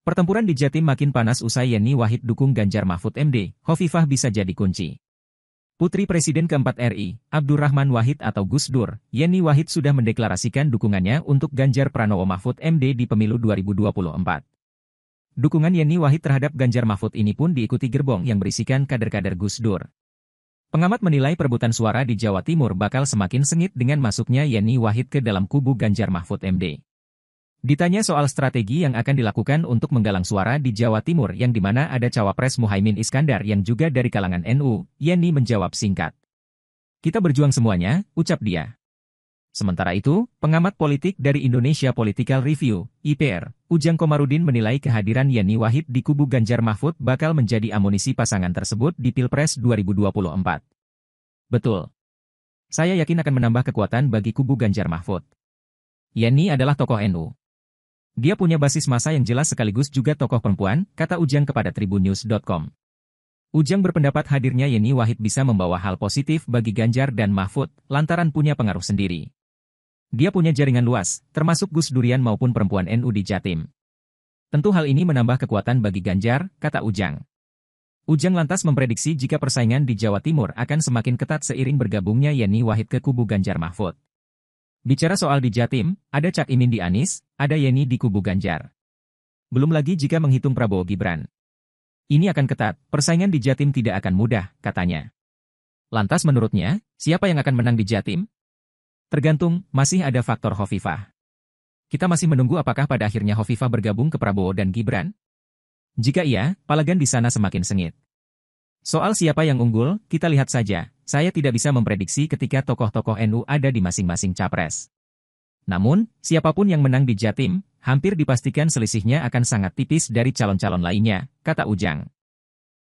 Pertempuran di Jatim makin panas usai Yeni Wahid dukung Ganjar Mahfud MD, Hovifah bisa jadi kunci. Putri Presiden keempat RI, Abdurrahman Wahid atau Gus Dur, Yeni Wahid sudah mendeklarasikan dukungannya untuk Ganjar Pranowo Mahfud MD di pemilu 2024. Dukungan Yeni Wahid terhadap Ganjar Mahfud ini pun diikuti gerbong yang berisikan kader-kader Gus Dur. Pengamat menilai perebutan suara di Jawa Timur bakal semakin sengit dengan masuknya Yeni Wahid ke dalam kubu Ganjar Mahfud MD. Ditanya soal strategi yang akan dilakukan untuk menggalang suara di Jawa Timur yang dimana ada cawapres Muhaimin Iskandar yang juga dari kalangan NU, Yeni menjawab singkat. Kita berjuang semuanya, ucap dia. Sementara itu, pengamat politik dari Indonesia Political Review, IPR, Ujang Komarudin menilai kehadiran Yeni Wahid di kubu Ganjar Mahfud bakal menjadi amunisi pasangan tersebut di Pilpres 2024. Betul. Saya yakin akan menambah kekuatan bagi kubu Ganjar Mahfud. Yeni adalah tokoh NU. Dia punya basis masa yang jelas sekaligus juga tokoh perempuan, kata Ujang kepada tribunnews.com. Ujang berpendapat hadirnya Yeni Wahid bisa membawa hal positif bagi Ganjar dan Mahfud, lantaran punya pengaruh sendiri. Dia punya jaringan luas, termasuk Gus Durian maupun perempuan NU di Jatim. Tentu hal ini menambah kekuatan bagi Ganjar, kata Ujang. Ujang lantas memprediksi jika persaingan di Jawa Timur akan semakin ketat seiring bergabungnya Yeni Wahid ke kubu Ganjar Mahfud. Bicara soal di Jatim, ada Cak Imin di Anis, ada Yeni di kubu Ganjar. Belum lagi jika menghitung Prabowo Gibran. Ini akan ketat, persaingan di Jatim tidak akan mudah, katanya. Lantas menurutnya, siapa yang akan menang di Jatim? Tergantung, masih ada faktor Hovifah. Kita masih menunggu apakah pada akhirnya Hovifah bergabung ke Prabowo dan Gibran? Jika iya, palagan di sana semakin sengit. Soal siapa yang unggul, kita lihat saja, saya tidak bisa memprediksi ketika tokoh-tokoh NU ada di masing-masing capres. Namun, siapapun yang menang di Jatim, hampir dipastikan selisihnya akan sangat tipis dari calon-calon lainnya, kata Ujang.